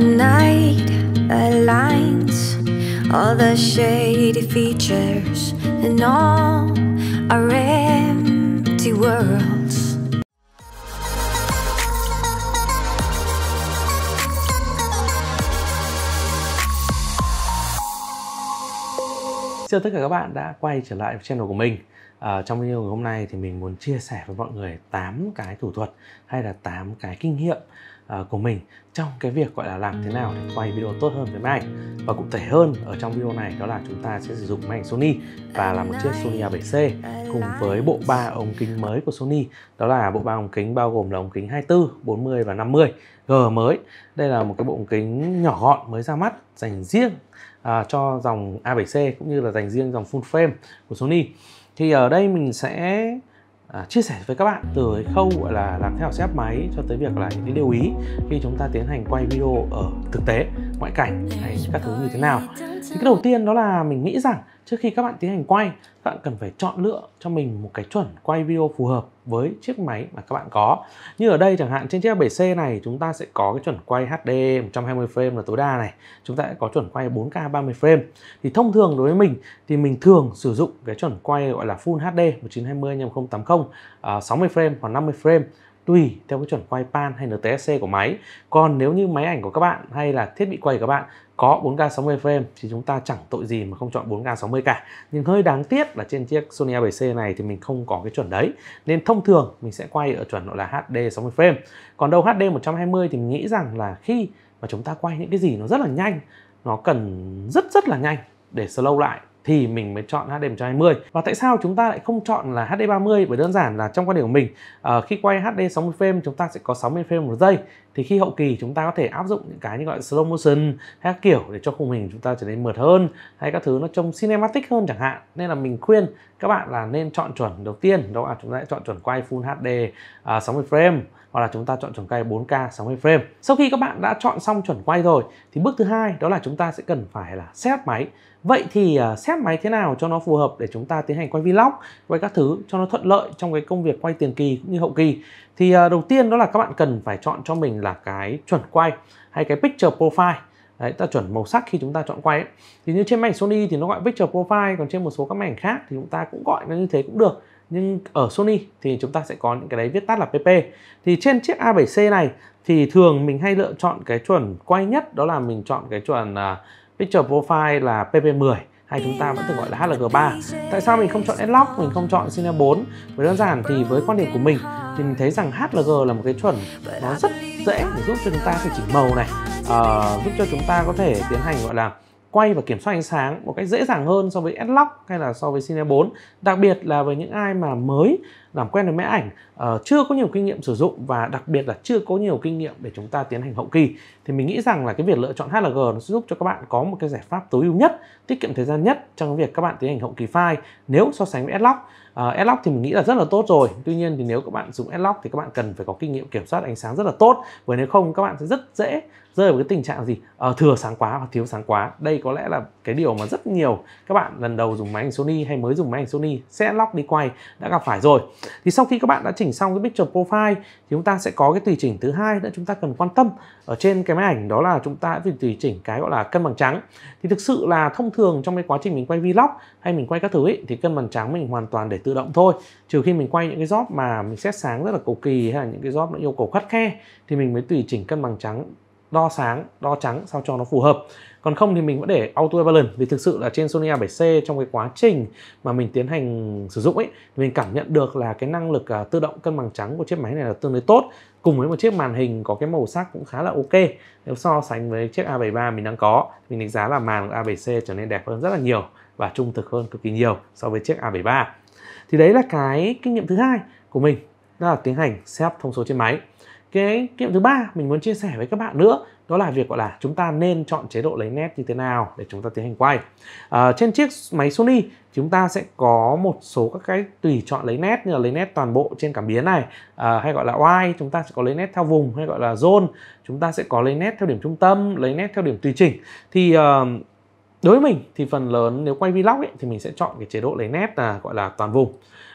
At night, the all the shady features, and all our empty worlds. Chào tất cả các bạn đã quay trở lại channel của mình à, Trong video ngày hôm nay thì mình muốn chia sẻ với mọi người 8 cái thủ thuật hay là 8 cái kinh nghiệm Ờ, của mình trong cái việc gọi là làm thế nào để quay video tốt hơn với máy ảnh và cụ thể hơn ở trong video này đó là chúng ta sẽ sử dụng máy ảnh Sony và là một chiếc Sony A7C cùng với bộ ba ống kính mới của Sony đó là bộ ba ống kính bao gồm là ống kính 24, 40 và 50 G mới đây là một cái bộ ống kính nhỏ gọn mới ra mắt dành riêng à, cho dòng A7C cũng như là dành riêng dòng full frame của Sony thì ở đây mình sẽ À, chia sẻ với các bạn từ cái khâu gọi là làm theo xếp máy cho tới việc là những cái lưu ý khi chúng ta tiến hành quay video ở thực tế ngoại cảnh hay các thứ như thế nào thì cái đầu tiên đó là mình nghĩ rằng trước khi các bạn tiến hành quay các bạn cần phải chọn lựa cho mình một cái chuẩn quay video phù hợp với chiếc máy mà các bạn có như ở đây chẳng hạn trên chiếc 7C này chúng ta sẽ có cái chuẩn quay HD 120 frame là tối đa này chúng ta sẽ có chuẩn quay 4K 30 frame thì thông thường đối với mình thì mình thường sử dụng cái chuẩn quay gọi là Full HD 1920 x 1080 60 frame hoặc 50 frame tùy theo cái chuẩn quay pan hay NTSC của máy. Còn nếu như máy ảnh của các bạn hay là thiết bị quay của các bạn có 4K 60 frame thì chúng ta chẳng tội gì mà không chọn 4K 60 cả. Nhưng hơi đáng tiếc là trên chiếc Sony A7C này thì mình không có cái chuẩn đấy. Nên thông thường mình sẽ quay ở chuẩn gọi là HD 60 frame. Còn đâu HD 120 thì mình nghĩ rằng là khi mà chúng ta quay những cái gì nó rất là nhanh, nó cần rất rất là nhanh để slow lại thì mình mới chọn HD 120 và tại sao chúng ta lại không chọn là HD 30 bởi đơn giản là trong quan điểm của mình uh, khi quay HD 60 frame chúng ta sẽ có 60 frame một giây thì khi hậu kỳ chúng ta có thể áp dụng những cái như gọi slow motion hay các kiểu để cho khung hình chúng ta trở nên mượt hơn hay các thứ nó trông cinematic hơn chẳng hạn nên là mình khuyên các bạn là nên chọn chuẩn đầu tiên đó là chúng ta sẽ chọn chuẩn quay full HD uh, 60 frame hoặc là chúng ta chọn chuẩn quay 4K 60 frame. Sau khi các bạn đã chọn xong chuẩn quay rồi thì bước thứ hai đó là chúng ta sẽ cần phải là setup máy. Vậy thì uh, à, setup máy thế nào cho nó phù hợp để chúng ta tiến hành quay vlog, quay các thứ cho nó thuận lợi trong cái công việc quay tiền kỳ cũng như hậu kỳ. Thì uh, đầu tiên đó là các bạn cần phải chọn cho mình là cái chuẩn quay hay cái picture profile Đấy, ta chuẩn màu sắc khi chúng ta chọn quay ấy. Thì như trên mảnh Sony thì nó gọi Picture Profile Còn trên một số các mảnh khác thì chúng ta cũng gọi nó như thế cũng được nhưng ở Sony thì chúng ta sẽ có những cái đấy viết tắt là PP thì trên chiếc A7C này thì thường mình hay lựa chọn cái chuẩn quay nhất đó là mình chọn cái chuẩn à, picture profile là PP10 hay chúng ta vẫn thường gọi là HLG3 Tại sao mình không chọn s log mình không chọn Cine 4 Với đơn giản thì với quan điểm của mình thì mình thấy rằng HLG là một cái chuẩn nó rất dễ để giúp cho chúng ta phải chỉnh màu này uh, giúp cho chúng ta có thể tiến hành gọi là quay và kiểm soát ánh sáng một cách dễ dàng hơn so với S-Lock hay là so với Cine 4 đặc biệt là với những ai mà mới làm quen với máy ảnh uh, chưa có nhiều kinh nghiệm sử dụng và đặc biệt là chưa có nhiều kinh nghiệm để chúng ta tiến hành hậu kỳ thì mình nghĩ rằng là cái việc lựa chọn HLG nó sẽ giúp cho các bạn có một cái giải pháp tối ưu nhất tiết kiệm thời gian nhất trong việc các bạn tiến hành hậu kỳ file nếu so sánh với S-Lock uh, ờ, S-Lock thì mình nghĩ là rất là tốt rồi tuy nhiên thì nếu các bạn dùng S-Lock thì các bạn cần phải có kinh nghiệm kiểm soát ánh sáng rất là tốt bởi nếu không các bạn sẽ rất dễ rơi vào cái tình trạng gì à, thừa sáng quá hoặc thiếu sáng quá đây có lẽ là cái điều mà rất nhiều các bạn lần đầu dùng máy ảnh Sony hay mới dùng máy ảnh Sony sẽ lóc đi quay đã gặp phải rồi thì sau khi các bạn đã chỉnh xong cái picture profile thì chúng ta sẽ có cái tùy chỉnh thứ hai nữa chúng ta cần quan tâm ở trên cái máy ảnh đó là chúng ta phải tùy chỉnh cái gọi là cân bằng trắng thì thực sự là thông thường trong cái quá trình mình quay vlog hay mình quay các thứ ấy, thì cân bằng trắng mình hoàn toàn để tự động thôi trừ khi mình quay những cái job mà mình xét sáng rất là cầu kỳ hay là những cái job nó yêu cầu khắt khe thì mình mới tùy chỉnh cân bằng trắng đo sáng, đo trắng sao cho nó phù hợp. Còn không thì mình vẫn để auto balance vì thực sự là trên Sony A7C trong cái quá trình mà mình tiến hành sử dụng ấy mình cảm nhận được là cái năng lực à, tự động cân bằng trắng của chiếc máy này là tương đối tốt cùng với một chiếc màn hình có cái màu sắc cũng khá là ok nếu so sánh với chiếc A73 mình đang có mình đánh giá là màn của A7C trở nên đẹp hơn rất là nhiều và trung thực hơn cực kỳ nhiều so với chiếc A73 thì đấy là cái kinh nghiệm thứ hai của mình đó là tiến hành xếp thông số trên máy cái kinh nghiệm thứ ba mình muốn chia sẻ với các bạn nữa đó là việc gọi là chúng ta nên chọn chế độ lấy nét như thế nào để chúng ta tiến hành quay à, trên chiếc máy Sony chúng ta sẽ có một số các cái tùy chọn lấy nét như là lấy nét toàn bộ trên cảm biến này à, hay gọi là wide chúng ta sẽ có lấy nét theo vùng hay gọi là zone chúng ta sẽ có lấy nét theo điểm trung tâm lấy nét theo điểm tùy chỉnh thì uh, đối với mình thì phần lớn nếu quay vlog ấy, thì mình sẽ chọn cái chế độ lấy nét là gọi là toàn vùng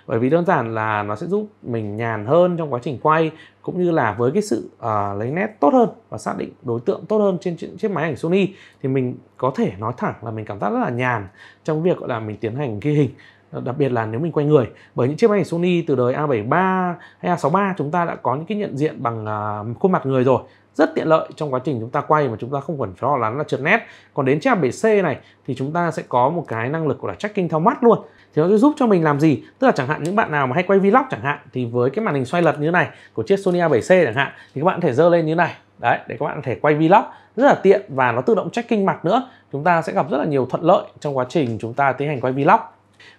bởi vì đơn giản là nó sẽ giúp mình nhàn hơn trong quá trình quay cũng như là với cái sự uh, lấy nét tốt hơn và xác định đối tượng tốt hơn trên chiếc máy ảnh Sony thì mình có thể nói thẳng là mình cảm giác rất là nhàn trong việc gọi là mình tiến hành ghi hình ờ, đặc biệt là nếu mình quay người bởi những chiếc máy ảnh Sony từ đời A73 hay A63 chúng ta đã có những cái nhận diện bằng uh, khuôn mặt người rồi rất tiện lợi trong quá trình chúng ta quay mà chúng ta không cần phải lo lắng là trượt nét còn đến chiếc A bể C này thì chúng ta sẽ có một cái năng lực gọi là tracking theo mắt luôn thì nó sẽ giúp cho mình làm gì tức là chẳng hạn những bạn nào mà hay quay vlog chẳng hạn thì với cái màn hình xoay lật như thế này của chiếc Sony A7C chẳng hạn thì các bạn có thể dơ lên như thế này đấy để các bạn có thể quay vlog rất là tiện và nó tự động tracking mặt nữa chúng ta sẽ gặp rất là nhiều thuận lợi trong quá trình chúng ta tiến hành quay vlog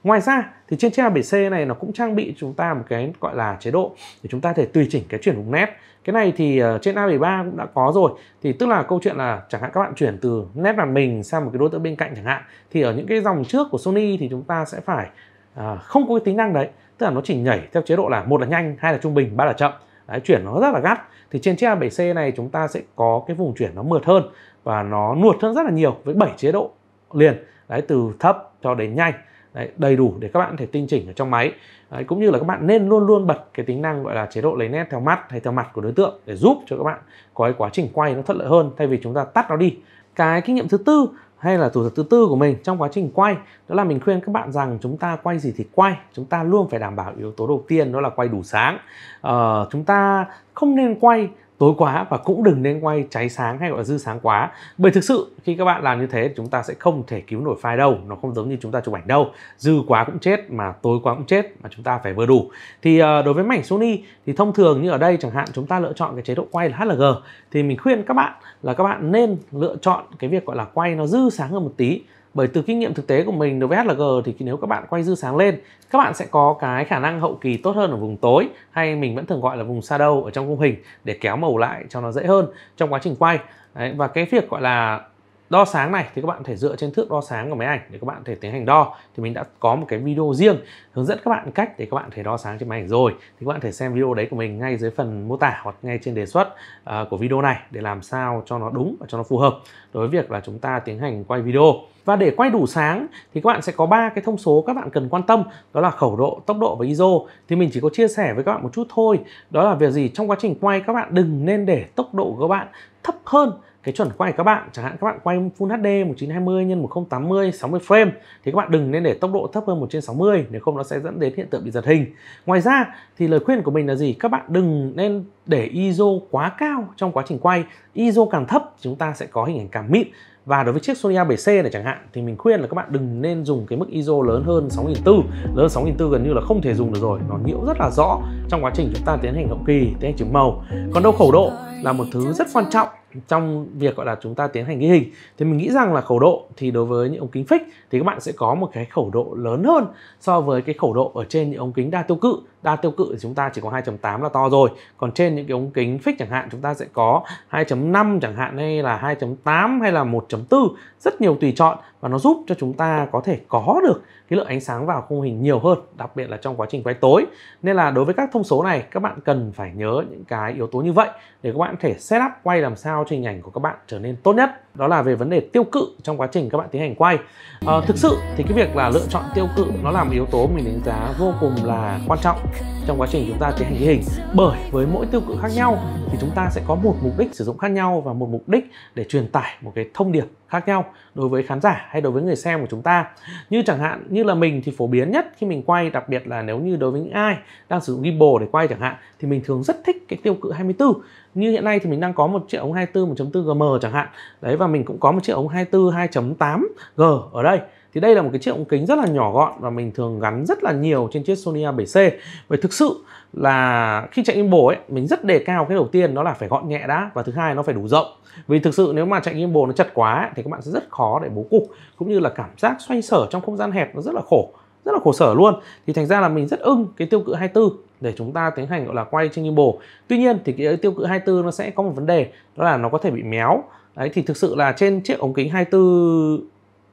ngoài ra thì trên trang ABC này nó cũng trang bị chúng ta một cái gọi là chế độ để chúng ta thể tùy chỉnh cái chuyển vùng nét cái này thì ờ, trên A73 cũng đã có rồi thì tức là câu chuyện là chẳng hạn các bạn chuyển từ nét màn mình sang một cái đối tượng bên cạnh chẳng hạn thì ở những cái dòng trước của Sony thì chúng ta sẽ phải à, không có cái tính năng đấy tức là nó chỉ nhảy theo chế độ là một là nhanh hai là trung bình ba là chậm đấy, chuyển nó rất là gắt thì trên chiếc A7C này chúng ta sẽ có cái vùng chuyển nó mượt hơn và nó nuột hơn rất là nhiều với 7 chế độ liền đấy từ thấp cho đến nhanh Đấy, đầy đủ để các bạn có thể tinh chỉnh ở trong máy Đấy, cũng như là các bạn nên luôn luôn bật cái tính năng gọi là chế độ lấy nét theo mắt hay theo mặt của đối tượng để giúp cho các bạn có cái quá trình quay nó thuận lợi hơn thay vì chúng ta tắt nó đi cái kinh nghiệm thứ tư hay là thủ thuật thứ tư của mình trong quá trình quay đó là mình khuyên các bạn rằng chúng ta quay gì thì quay chúng ta luôn phải đảm bảo yếu tố đầu tiên đó là quay đủ sáng ờ, chúng ta không nên quay tối quá và cũng đừng nên quay cháy sáng hay gọi là dư sáng quá bởi thực sự khi các bạn làm như thế chúng ta sẽ không thể cứu nổi file đâu nó không giống như chúng ta chụp ảnh đâu dư quá cũng chết mà tối quá cũng chết mà chúng ta phải vừa đủ thì ờ, đối với mảnh Sony thì thông thường như ở đây chẳng hạn chúng ta lựa chọn cái chế độ quay là HLG thì mình khuyên các bạn là các bạn nên lựa chọn cái việc gọi là quay nó dư sáng hơn một tí bởi từ kinh nghiệm thực tế của mình đối với HLG thì nếu các bạn quay dư sáng lên các bạn sẽ có cái khả năng hậu kỳ tốt hơn ở vùng tối hay mình vẫn thường gọi là vùng shadow ở trong khung hình để kéo màu lại cho nó dễ hơn trong quá trình quay Đấy, và cái việc gọi là đo sáng này thì các bạn có thể dựa trên thước đo sáng của máy ảnh để các bạn có thể tiến hành đo thì mình đã có một cái video riêng hướng dẫn các bạn cách để các bạn có thể đo sáng trên máy ảnh rồi thì các bạn có thể xem video đấy của mình ngay dưới phần mô tả hoặc ngay trên đề xuất uh, của video này để làm sao cho nó đúng và cho nó phù hợp đối với việc là chúng ta tiến hành quay video và để quay đủ sáng thì các bạn sẽ có ba cái thông số các bạn cần quan tâm đó là khẩu độ tốc độ và ISO thì mình chỉ có chia sẻ với các bạn một chút thôi đó là việc gì trong quá trình quay các bạn đừng nên để tốc độ của các bạn thấp hơn cái chuẩn quay của các bạn chẳng hạn các bạn quay Full HD 1920 x 1080 60 frame thì các bạn đừng nên để tốc độ thấp hơn 1 trên 60 nếu không nó sẽ dẫn đến hiện tượng bị giật hình ngoài ra thì lời khuyên của mình là gì các bạn đừng nên để ISO quá cao trong quá trình quay ISO càng thấp chúng ta sẽ có hình ảnh càng mịn và đối với chiếc Sony A7C này chẳng hạn thì mình khuyên là các bạn đừng nên dùng cái mức ISO lớn hơn 6400, lớn hơn 6400 gần như là không thể dùng được rồi, nó nhiễu rất là rõ trong quá trình chúng ta tiến hành hậu kỳ, tiến hành chỉnh màu. Còn đâu khẩu độ là một thứ rất quan trọng trong việc gọi là chúng ta tiến hành ghi hình thì mình nghĩ rằng là khẩu độ thì đối với những ống kính fix thì các bạn sẽ có một cái khẩu độ lớn hơn so với cái khẩu độ ở trên những ống kính đa tiêu cự đa tiêu cự thì chúng ta chỉ có 2.8 là to rồi còn trên những cái ống kính fix chẳng hạn chúng ta sẽ có 2.5 chẳng hạn hay là 2.8 hay là 1.4 rất nhiều tùy chọn và nó giúp cho chúng ta có thể có được cái lượng ánh sáng vào khung hình nhiều hơn đặc biệt là trong quá trình quay tối nên là đối với các thông số này các bạn cần phải nhớ những cái yếu tố như vậy để các bạn có thể setup quay làm sao cho hình ảnh của các bạn trở nên tốt nhất đó là về vấn đề tiêu cự trong quá trình các bạn tiến hành quay à, thực sự thì cái việc là lựa chọn tiêu cự nó là một yếu tố mình đánh giá vô cùng là quan trọng trong quá trình chúng ta tiến hành ghi hình bởi với mỗi tiêu cự khác nhau thì chúng ta sẽ có một mục đích sử dụng khác nhau và một mục đích để truyền tải một cái thông điệp khác nhau đối với khán giả hay đối với người xem của chúng ta như chẳng hạn như là mình thì phổ biến nhất khi mình quay đặc biệt là nếu như đối với những ai đang sử dụng gimbal để quay chẳng hạn thì mình thường rất thích cái tiêu cự 24 như hiện nay thì mình đang có một chiếc ống 24 1.4 gm chẳng hạn đấy và mình cũng có một chiếc ống 24 2.8 g ở đây thì đây là một cái chiếc ống kính rất là nhỏ gọn và mình thường gắn rất là nhiều trên chiếc Sony A7C bởi thực sự là khi chạy gimbal ấy mình rất đề cao cái đầu tiên đó là phải gọn nhẹ đã và thứ hai nó phải đủ rộng vì thực sự nếu mà chạy gimbal nó chặt quá ấy, thì các bạn sẽ rất khó để bố cục cũng như là cảm giác xoay sở trong không gian hẹp nó rất là khổ rất là khổ sở luôn thì thành ra là mình rất ưng cái tiêu cự 24 để chúng ta tiến hành gọi là quay trên gimbal tuy nhiên thì cái tiêu cự 24 nó sẽ có một vấn đề đó là nó có thể bị méo đấy thì thực sự là trên chiếc ống kính 24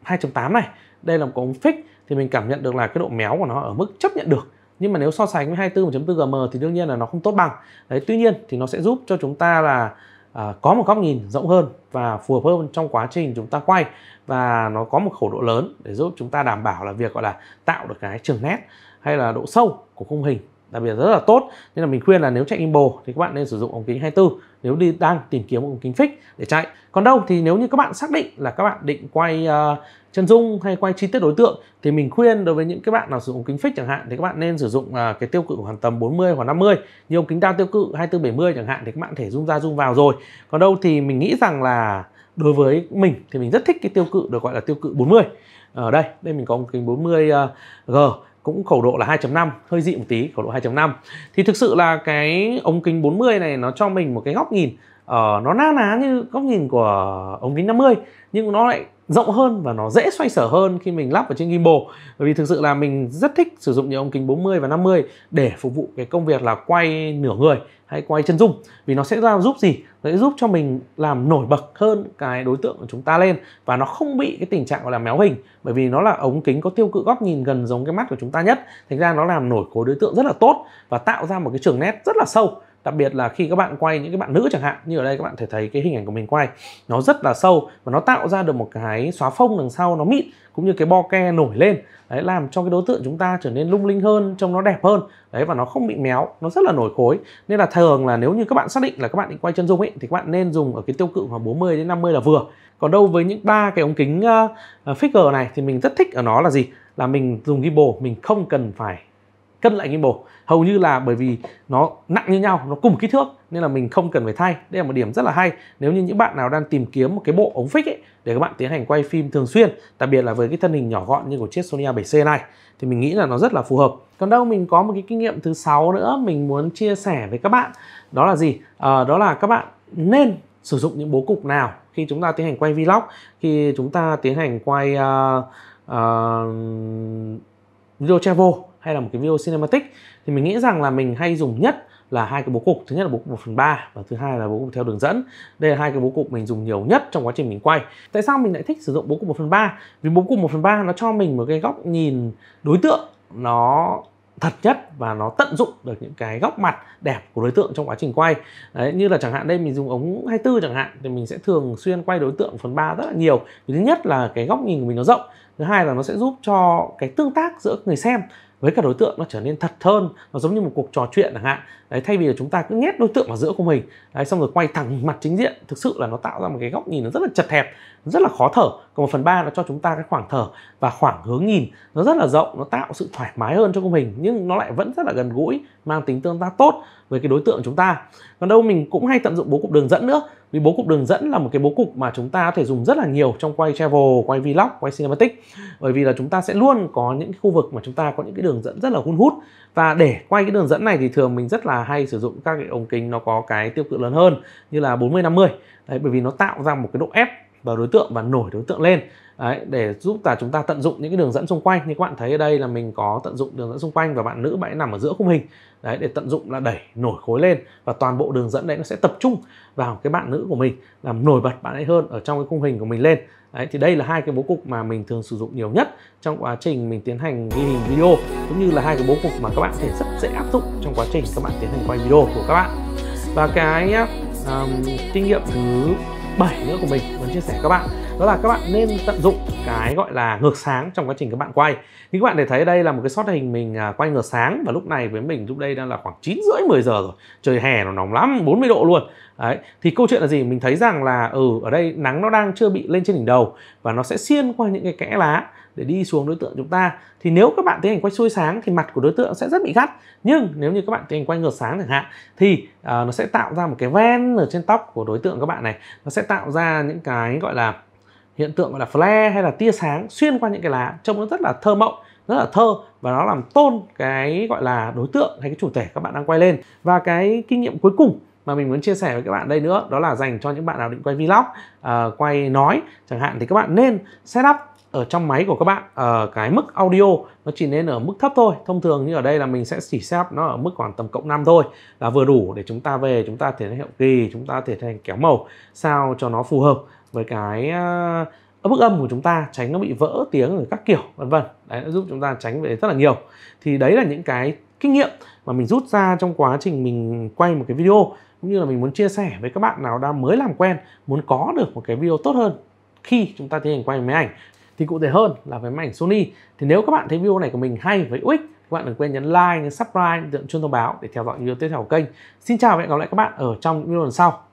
2.8 này đây là một cái ống fix thì mình cảm nhận được là cái độ méo của nó ở mức chấp nhận được nhưng mà nếu so sánh với 24.4 gm thì đương nhiên là nó không tốt bằng đấy tuy nhiên thì nó sẽ giúp cho chúng ta là à, có một góc nhìn rộng hơn và phù hợp hơn trong quá trình chúng ta quay và nó có một khẩu độ lớn để giúp chúng ta đảm bảo là việc gọi là tạo được cái trường nét hay là độ sâu của khung hình đặc biệt rất là tốt nên là mình khuyên là nếu chạy imbo thì các bạn nên sử dụng ống kính 24 nếu đi đang tìm kiếm ống kính fix để chạy còn đâu thì nếu như các bạn xác định là các bạn định quay uh, chân dung hay quay chi tiết đối tượng thì mình khuyên đối với những cái bạn nào sử dụng kính fix chẳng hạn thì các bạn nên sử dụng uh, cái tiêu cự khoảng tầm 40 hoặc 50 như ống kính đa tiêu cự 24 70 chẳng hạn thì các bạn thể zoom ra zoom vào rồi còn đâu thì mình nghĩ rằng là đối với mình thì mình rất thích cái tiêu cự được gọi là tiêu cự 40 ở đây đây mình có ống kính 40 uh, ờ, g cũng khẩu độ là 2.5 hơi dị một tí khẩu độ 2.5 thì thực sự là cái ống kính 40 này nó cho mình một cái góc nhìn uh, nó na ná như góc nhìn của ống kính 50 nhưng nó lại rộng hơn và nó dễ xoay sở hơn khi mình lắp ở trên gimbal bởi vì thực sự là mình rất thích sử dụng những ống kính 40 và 50 để phục vụ cái công việc là quay nửa người hay quay chân dung vì nó sẽ ra giúp gì nó sẽ giúp cho mình làm nổi bật hơn cái đối tượng của chúng ta lên và nó không bị cái tình trạng gọi là méo hình bởi vì nó là ống kính có tiêu cự góc nhìn gần giống cái mắt của chúng ta nhất thành ra nó làm nổi khối đối tượng rất là tốt và tạo ra một cái trường nét rất là sâu đặc biệt là khi các bạn quay những cái bạn nữ chẳng hạn như ở đây các bạn thể thấy cái hình ảnh của mình quay nó rất là sâu và nó tạo ra được một cái xóa phông đằng sau nó mịn cũng như cái bo ke nổi lên đấy làm cho cái đối tượng chúng ta trở nên lung linh hơn trông nó đẹp hơn đấy và nó không bị méo nó rất là nổi khối nên là thường là nếu như các bạn xác định là các bạn định quay chân dung ấy thì các bạn nên dùng ở cái tiêu cự khoảng 40 đến 50 là vừa còn đâu với những ba cái ống kính uh, ờ, ờ, figure này thì mình rất thích ở nó là gì là mình dùng gimbal mình không cần phải cân lại gimbal hầu như là bởi vì nó nặng như nhau nó cùng kích thước nên là mình không cần phải thay đây là một điểm rất là hay nếu như những bạn nào đang tìm kiếm một cái bộ ống phích ấy để các bạn tiến hành quay phim thường xuyên đặc biệt là với cái thân hình nhỏ gọn như của chiếc Sony A7C này thì mình nghĩ là nó rất là phù hợp còn đâu mình có một cái kinh nghiệm thứ sáu nữa mình muốn chia sẻ với các bạn đó là gì à, đó là các bạn nên sử dụng những bố cục nào khi chúng ta tiến hành quay vlog khi chúng ta tiến hành quay uh, uh, video travel hay là một cái video cinematic thì mình nghĩ rằng là mình hay dùng nhất là hai cái bố cục thứ nhất là bố cục 1 phần 3 và thứ hai là bố cục theo đường dẫn đây là hai cái bố cục mình dùng nhiều nhất trong quá trình mình quay tại sao mình lại thích sử dụng bố cục 1 phần 3 vì bố cục 1 phần 3 nó cho mình một cái góc nhìn đối tượng nó thật nhất và nó tận dụng được những cái góc mặt đẹp của đối tượng trong quá trình quay đấy như là chẳng hạn đây mình dùng ống 24 chẳng hạn thì mình sẽ thường xuyên quay đối tượng phần 3 rất là nhiều vì thứ nhất là cái góc nhìn của mình nó rộng thứ hai là nó sẽ giúp cho cái tương tác giữa người xem với cả đối tượng nó trở nên thật hơn nó giống như một cuộc trò chuyện chẳng hạn đấy thay vì là chúng ta cứ nhét đối tượng vào giữa của mình đấy xong rồi quay thẳng mặt chính diện thực sự là nó tạo ra một cái góc nhìn nó rất là chật hẹp rất là khó thở còn một phần ba nó cho chúng ta cái khoảng thở và khoảng hướng nhìn nó rất là rộng nó tạo sự thoải mái hơn cho của mình nhưng nó lại vẫn rất là gần gũi mang tính tương tác tốt với cái đối tượng chúng ta còn đâu mình cũng hay tận dụng bố cục đường dẫn nữa vì bố cục đường dẫn là một cái bố cục mà chúng ta có thể dùng rất là nhiều trong quay travel quay vlog quay cinematic bởi vì là chúng ta sẽ luôn có những khu vực mà chúng ta có những cái đường dẫn rất là hun hút và để quay cái đường dẫn này thì thường mình rất là hay sử dụng các cái ống kính nó có cái tiêu cự lớn hơn như là 40 50 đấy bởi vì nó tạo ra một cái độ ép vào đối tượng và nổi đối tượng lên Đấy, để giúp là chúng ta tận dụng những cái đường dẫn xung quanh như các bạn thấy ở đây là mình có tận dụng đường dẫn xung quanh và bạn nữ bạn ấy nằm ở giữa khung hình đấy để tận dụng là đẩy nổi khối lên và toàn bộ đường dẫn đấy nó sẽ tập trung vào cái bạn nữ của mình làm nổi bật bạn ấy hơn ở trong cái khung hình của mình lên đấy thì đây là hai cái bố cục mà mình thường sử dụng nhiều nhất trong quá trình mình tiến hành ghi hình video cũng như là hai cái bố cục mà các bạn thể rất dễ áp dụng trong quá trình các bạn tiến hành quay video của các bạn và cái um, kinh nghiệm thứ 7 nữa của mình muốn chia sẻ các bạn đó là các bạn nên tận dụng cái gọi là ngược sáng trong quá trình các bạn quay như các bạn để thấy đây là một cái shot hình mình à, quay ngược sáng và lúc này với mình lúc đây đang là khoảng 9 rưỡi 10 giờ rồi trời hè nó nóng lắm 40 độ luôn đấy thì câu chuyện là gì mình thấy rằng là ừ ở đây nắng nó đang chưa bị lên trên đỉnh đầu và nó sẽ xiên qua những cái kẽ lá để đi xuống đối tượng chúng ta thì nếu các bạn tiến hành quay xuôi sáng thì mặt của đối tượng sẽ rất bị gắt nhưng nếu như các bạn tiến hành quay ngược sáng chẳng hạn thì uh, nó sẽ tạo ra một cái ven ở trên tóc của đối tượng các bạn này nó sẽ tạo ra những cái gọi là hiện tượng gọi là flare hay là tia sáng xuyên qua những cái lá trông nó rất là thơ mộng rất là thơ và nó làm tôn cái gọi là đối tượng hay cái chủ thể các bạn đang quay lên và cái kinh nghiệm cuối cùng mà mình muốn chia sẻ với các bạn đây nữa đó là dành cho những bạn nào định quay vlog uh, quay nói chẳng hạn thì các bạn nên setup ở trong máy của các bạn uh, cái mức audio nó chỉ nên ở mức thấp thôi thông thường như ở đây là mình sẽ chỉ setup nó ở mức khoảng tầm cộng 5 thôi là vừa đủ để chúng ta về chúng ta thể hiện hiệu kỳ chúng ta thể thành kéo màu sao cho nó phù hợp với cái ờ, bức âm của chúng ta tránh nó bị vỡ tiếng rồi các kiểu vân vân đấy đã giúp chúng ta tránh về rất là nhiều thì đấy là những cái kinh nghiệm mà mình rút ra trong quá trình mình quay một cái video cũng như là mình muốn chia sẻ với các bạn nào đang mới làm quen muốn có được một cái video tốt hơn khi chúng ta tiến hành quay máy ảnh thì cụ thể hơn là với máy ảnh Sony thì nếu các bạn thấy video này của mình hay với ích các bạn đừng quên nhấn like, nhấn subscribe, tượng chuông thông báo để theo dõi video tiếp theo của kênh. Xin chào và hẹn gặp lại các bạn ở trong video lần sau.